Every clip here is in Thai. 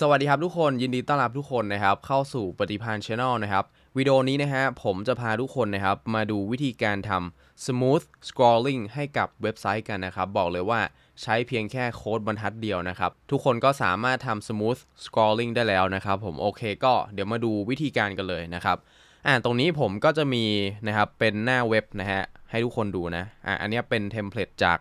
สวัสดีครับทุกคนยินดีต้อนรับทุกคนนะครับเข้าสู่ปฏิพานชาแนลนะครับวิดีโอนี้นะฮะผมจะพาทุกคนนะครับมาดูวิธีการทำ smooth scrolling ให้กับเว็บไซต์กันนะครับบอกเลยว่าใช้เพียงแค่โค้ดบรรทัดเดียวนะครับ ทุกคนก็สามารถทำ smooth scrolling ได้แล้วนะครับ ผมโอเคก็เดี๋ยวมาดูวิธีการกันเลยนะครับ อ่าตรงนี้ผมก็จะมีนะครับเป็นหน้าเว็บนะฮะให้ทุกคนดูนะอ่าอันนี้เป็นเทมเพลตจาก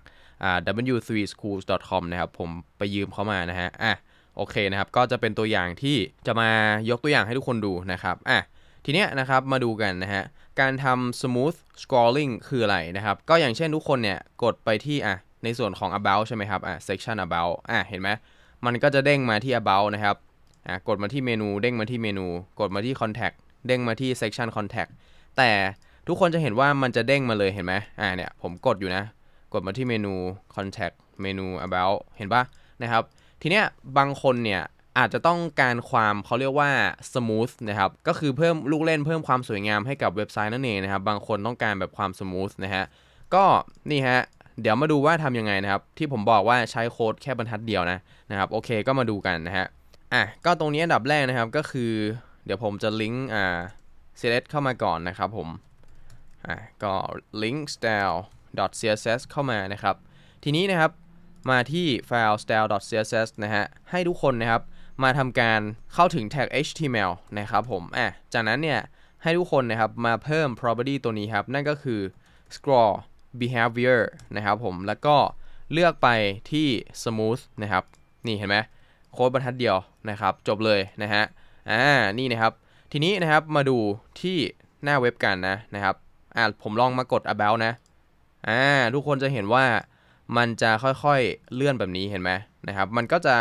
w3schools.com นะครับผมไปยืมเขามานะฮะอ่าโอเคนะครับ ก็จะเป็นตัวอย่างที่จะมายกตัวอย่างให้ทุกคนดูนะครับ อ่ะ ทีเนี้ยนะครับ มาดูกันนะฮะ การทำ smooth scrolling คืออะไรนะครับ ก็อย่างเช่นทุกคนเนี่ย กดไปที่อ่ะ ในส่วนของ about ใช่ไหมครับ อ่ะ section about อ่ะ เห็นไหมมันก็จะเด้งมาที่ about นะครับ อ่ะ กดมาที่เมนู เด้งมาที่เมนู กดมาที่ contact เด้งมาที่ section contact แต่ทุกคนจะเห็นว่ามันจะเด้งมาเลย เห็นไหมอ่ะเนี่ย ผมกดอยู่นะ กดมาที่เมนู contact เมนู about เห็นปะนะครับทีเนี้ยบางคนเนี่ยอาจจะต้องการความเขาเรียกว่า smooth นะครับก็คือเพิ่มลูกเล่นเพิ่มความสวยงามให้กับเว็บไซต์นั่นเองนะครับ บางคนต้องการแบบความ smooth นะฮะก็นี่ฮะเดี๋ยวมาดูว่าทำยังไงนะครับ ที่ผมบอกว่าใช้โค้ดแค่บรรทัดเดียวนะนะครับโอเค ก็มาดูกันนะฮะอ่ะก็ตรงนี้อันดับแรกนะครับก็คือ เดี๋ยวผมจะลิงก์อ่า s e เข้ามาก่อนนะครับ ผมอ่ะก็ link style css เข้ามานะครับ ทีนี้นะครับมาที่ file style.css นะฮะ ให้ทุกคนนะครับมาทำการเข้าถึงแท็ก html นะครับผมอ่ะจากนั้นเนี่ยให้ทุกคนนะครับมาเพิ่ม property ตัวนี้ครับ นั่นก็คือ scroll behavior นะครับ ผม แล้วก็เลือกไปที่ smooth นะครับ นี่เห็นไหมโค้ดบรรทัดเดียวนะครับ จบเลยนะฮะ อ่า นี่นะครับ ทีนี้นะครับมาดูที่หน้าเว็บกันนะนะครับอ่าผมลองมากด about นะ อ่า ทุกคนจะเห็นว่ามันจะค่อย ๆ เลื่อนแบบนี้เห็นไหมนะครับ มันก็จะ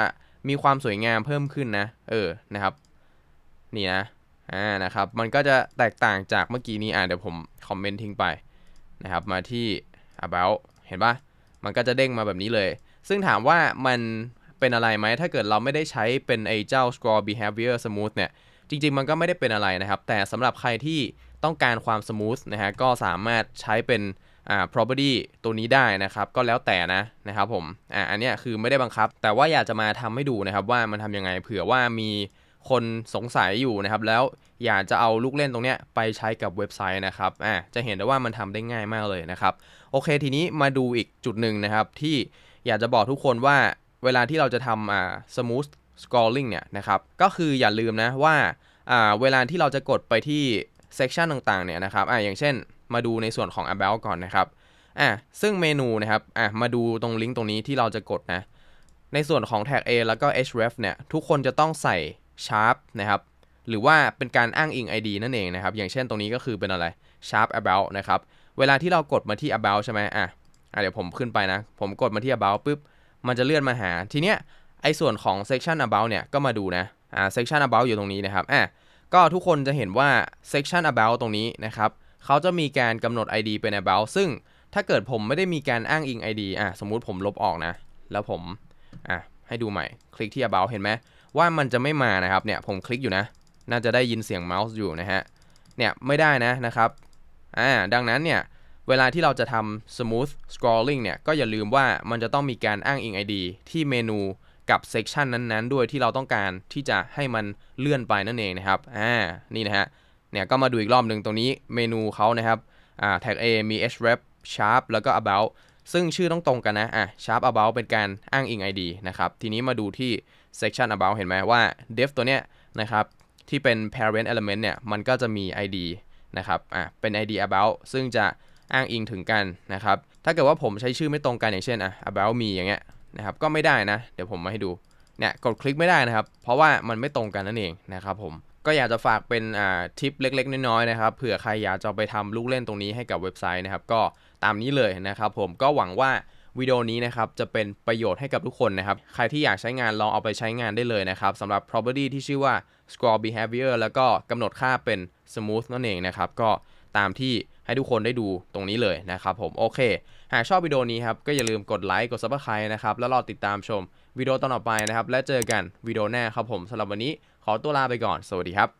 มีความสวยงามเพิ่มขึ้นนะ เออ นะครับ นี่นะอ่านะครับมันก็จะแตกต่างจากเมื่อกี้นี้อ่าเดี๋ยวผมคอมเมนต์ทิ้งไป นะครับ มาที่ about เห็นปะมันก็จะเด้งมาแบบนี้เลย ซึ่งถามว่ามันเป็นอะไรไหมถ้าเกิดเราไม่ได้ใช้เป็นไอเจ้า s c r o l l behavior smooth เนี่ยจริงๆ มันก็ไม่ได้เป็นอะไรนะครับ แต่สำหรับใครที่ต้องการความสมูทนะฮะก็สามารถใช้เป็นอ่า property ตัวนี้ได้นะครับก็แล้วแต่นะนะครับผมอ่าอันนี้คือไม่ได้บังคับ แต่ว่าอยากจะมาทำให้ดูนะครับว่ามันทํำยังไงเผื่อว่ามีคนสงสัยอยู่นะครับแล้วอยากจะเอาลูกเล่นตรงเนี้ยไปใช้กับเว็บไซต์นะครับอ่าจะเห็นได้ว่ามันทำได้ง่ายมากเลยนะครับโอเคทีนี้มาดูอีกจุดหนึ่งนะครับ ที่อยากจะบอกทุกคนว่าเวลาที่เราจะทำอ่า smooth scrolling เนี่ยนะครับก็คืออย่าลืมนะว่าอ่าเวลาที่เราจะกดไปที่ section ต่างๆเนี่ยนะครับอ่าอย่างเช่นมาดูในส่วนของ about ก่อนนะครับ อ่ะ ซึ่งเมนูนะครับ อ่ะ มาดูตรงลิงก์ตรงนี้ที่เราจะกดนะ ในส่วนของแท็ก A แล้วก็ href เนี่ย ทุกคนจะต้องใส่ sharp นะครับ หรือว่าเป็นการอ้างอิง ID นั่นเองนะครับ อย่างเช่นตรงนี้ก็คือเป็นอะไร sharp about นะครับ เวลาที่เรากดมาที่ about ใช่ไหมอ่ะ อ่ะเดี๋ยวผมขึ้นไปนะ ผมกดมาที่ about ปุ๊บ มันจะเลื่อนมาหา ทีเนี้ย ไอ้ส่วนของ section about เนี่ย ก็มาดูนะ อ่า section about อยู่ตรงนี้นะครับ อ่ะ ก็ทุกคนจะเห็นว่า section about ตรงนี้นะครับเขาจะมีการกำหนด ID เป็น about ซึ่งถ้าเกิดผมไม่ได้มีการอ้างอิง ID อ่ะสมมุติผมลบออกนะ แล้วผมอ่ะให้ดูใหม่ คลิกที่ about เห็นไหมว่ามันจะไม่มานะครับ เนี่ย ผมคลิกอยู่นะ น่าจะได้ยินเสียงเมาส์อยู่นะฮะ เนี่ย ไม่ได้นะนะครับอ่าดังนั้นเนี่ย เวลาที่เราจะทำ smooth scrolling เนี่ย ก็อย่าลืมว่ามันจะต้องมีการอ้างอิง ID ที่เมนูกับเซกชันนั้นๆ ด้วยที่เราต้องการที่จะให้มันเลื่อนไปนั่นเองนะครับอ่านี่นะฮะเนี่ยก็มาดูอีกรอบหนึ่งตรงนี้เมนูเขานะครับอ่าแท็ก A มี href sharp แล้วก็ about ซึ่งชื่อต้องตรงกันนะอ่ะ sharp about เป็นการอ้างอิง ID นะครับ ทีนี้มาดูที่ section about เห็นไหมว่า def ตัวเนี้ยนะครับที่เป็น parent element เนี่ยมันก็จะมี ID นะครับอ่ะเป็น ID about ซึ่งจะอ้างอิงถึงกันนะครับ ถ้าเกิดว่าผมใช้ชื่อไม่ตรงกันอย่างเช่นอ่ะ about มีอย่างเงี้ยนะครับก็ไม่ได้นะเดี๋ยวผมมาให้ดูเนี่ยกดคลิกไม่ได้นะครับ เพราะว่ามันไม่ตรงกันนั่นเองนะครับผมก็อยากจะฝากเป็นอ่าทิปเล็กๆ น้อยๆนะครับเผื่อใครอยากจะไปทำลูกเล่นตรงนี้ให้กับเว็บไซต์นะครับ ก็ตามนี้เลยนะครับผมก็หวังว่าวิดีโอนี้นะครับจะเป็นประโยชน์ให้กับทุกคนนะครับ ใครที่อยากใช้งานลองเอาไปใช้งานได้เลยนะครับสำหรับ property ที่ชื่อว่า score behavior แล้วก็กำหนดค่าเป็น smooth นั่นเองนะครับก็ตามที่ให้ทุกคนได้ดูตรงนี้เลยนะครับผมโอเค หากชอบวิดีโอนี้ครับ ก็อย่าลืมกดไลค์ กดซับสไครต์นะครับ แล้วรอติดตามชมวิดีโอตอนต่อไปนะครับ และเจอกันวิดีโอหน้าครับผมสำหรับวันนี้ ขอตัวลาไปก่อนสวัสดีครับ